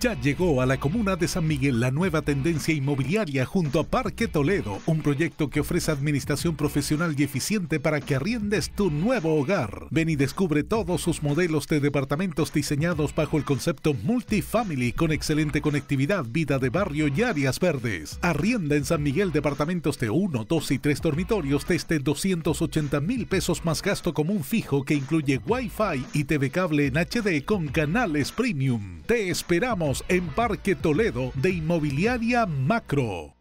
Ya llegó a la comuna de San Miguel la nueva tendencia inmobiliaria junto a Parque Toledo, un proyecto que ofrece administración profesional y eficiente para que arriendes tu nuevo hogar. Ven y descubre todos sus modelos de departamentos diseñados bajo el concepto multifamily con excelente conectividad, vida de barrio y áreas verdes. Arrienda en San Miguel departamentos de 1, 2 y 3 dormitorios desde 280 este mil pesos más gasto común fijo que incluye Wi-Fi y TV cable en HD con canales premium. Te esperamos Estamos en Parque Toledo de Inmobiliaria Macro.